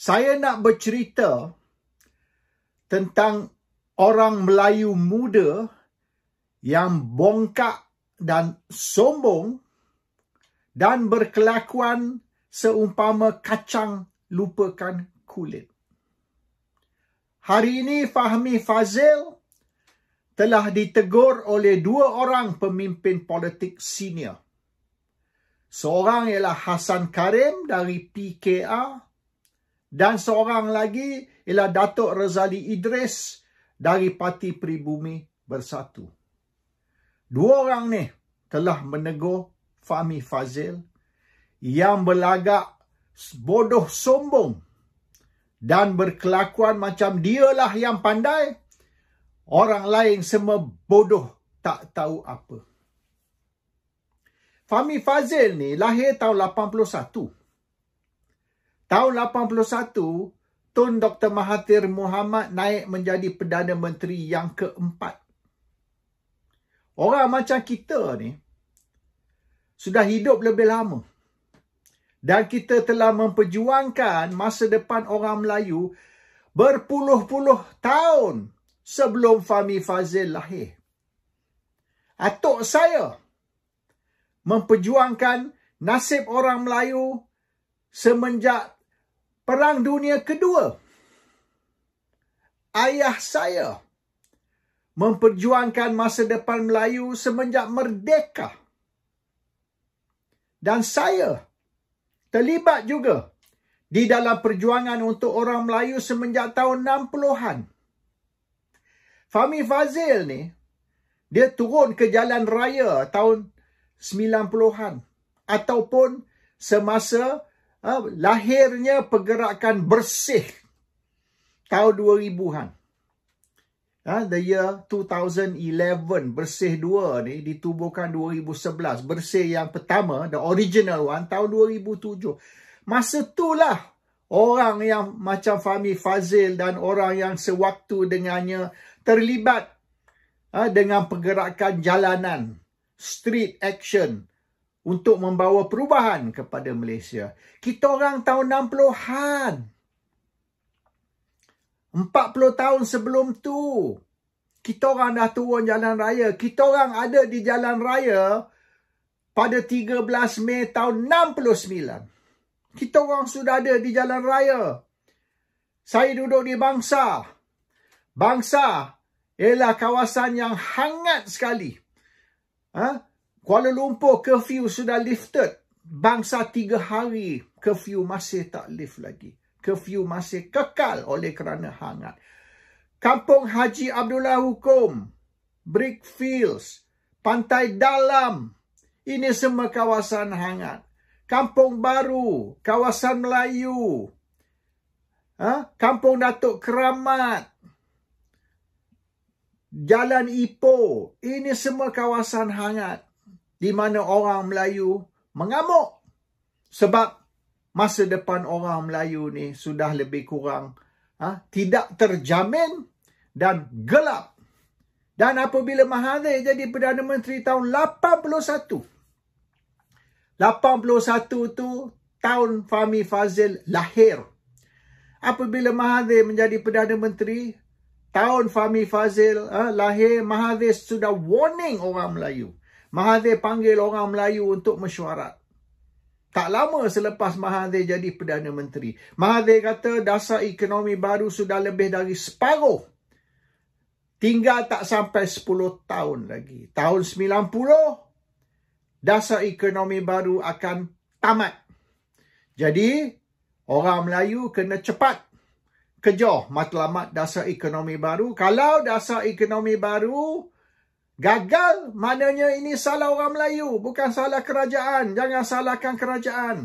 saya nak bercerita tentang orang Melayu muda yang bongkak dan sombong dan berkelakuan seumpama kacang lupakan kulit. Hari ini Fahmi Fazil telah ditegur oleh dua orang pemimpin politik senior. Seorang ialah Hasan Karim dari PKR dan seorang lagi ialah Datuk Rezali Idris dari Parti Pribumi Bersatu. Dua orang ni telah menegur Fahmi Fazil yang berlagak bodoh sombong dan berkelakuan macam dialah yang pandai, orang lain semua bodoh tak tahu apa. Fahmi Fazil ni lahir tahun 81. Tahun 81, Tun Dr. Mahathir Muhammad naik menjadi Perdana Menteri yang keempat. Orang macam kita ni sudah hidup lebih lama. Dan kita telah memperjuangkan masa depan orang Melayu berpuluh-puluh tahun sebelum Fahmi Fazil lahir. Atuk saya memperjuangkan nasib orang Melayu semenjak Perang Dunia Kedua. Ayah saya memperjuangkan masa depan Melayu semenjak merdeka. Dan saya terlibat juga di dalam perjuangan untuk orang Melayu semenjak tahun 60-an. Fahmi Fazil ni, dia turun ke jalan raya tahun 90-an. Ataupun semasa uh, lahirnya pergerakan bersih tahun 2000-an. Uh, ah, the year 2011, bersih dua ni ditubuhkan 2011. Bersih yang pertama, the original one, tahun 2007. Masa itulah orang yang macam Fahmi Fazil dan orang yang sewaktu dengannya terlibat uh, dengan pergerakan jalanan, street action, untuk membawa perubahan kepada Malaysia. Kita orang tahun 60-an. 40 tahun sebelum tu. Kita orang dah turun jalan raya. Kita orang ada di jalan raya pada 13 Mei tahun 69. Kita orang sudah ada di jalan raya. Saya duduk di bangsa. Bangsa ialah kawasan yang hangat sekali. Ha? Kuala Lumpur curfew sudah lifted. Bangsa tiga hari curfew masih tak lift lagi. Curfew masih kekal oleh kerana hangat. Kampung Haji Abdullah Hukum, Brickfields, Pantai Dalam. Ini semua kawasan hangat. Kampung Baru, kawasan Melayu. Ha? Kampung Datuk Keramat. Jalan Ipoh. Ini semua kawasan hangat di mana orang Melayu mengamuk sebab masa depan orang Melayu ni sudah lebih kurang ha, tidak terjamin dan gelap. Dan apabila Mahathir jadi Perdana Menteri tahun 81. 81 tu tahun Fahmi Fazil lahir. Apabila Mahathir menjadi Perdana Menteri, tahun Fahmi Fazil ha, lahir, Mahathir sudah warning orang Melayu. Mahathir panggil orang Melayu untuk mesyuarat. Tak lama selepas Mahathir jadi Perdana Menteri. Mahathir kata dasar ekonomi baru sudah lebih dari separuh. Tinggal tak sampai 10 tahun lagi. Tahun 90, dasar ekonomi baru akan tamat. Jadi, orang Melayu kena cepat kejar matlamat dasar ekonomi baru. Kalau dasar ekonomi baru Gagal, maknanya ini salah orang Melayu, bukan salah kerajaan. Jangan salahkan kerajaan.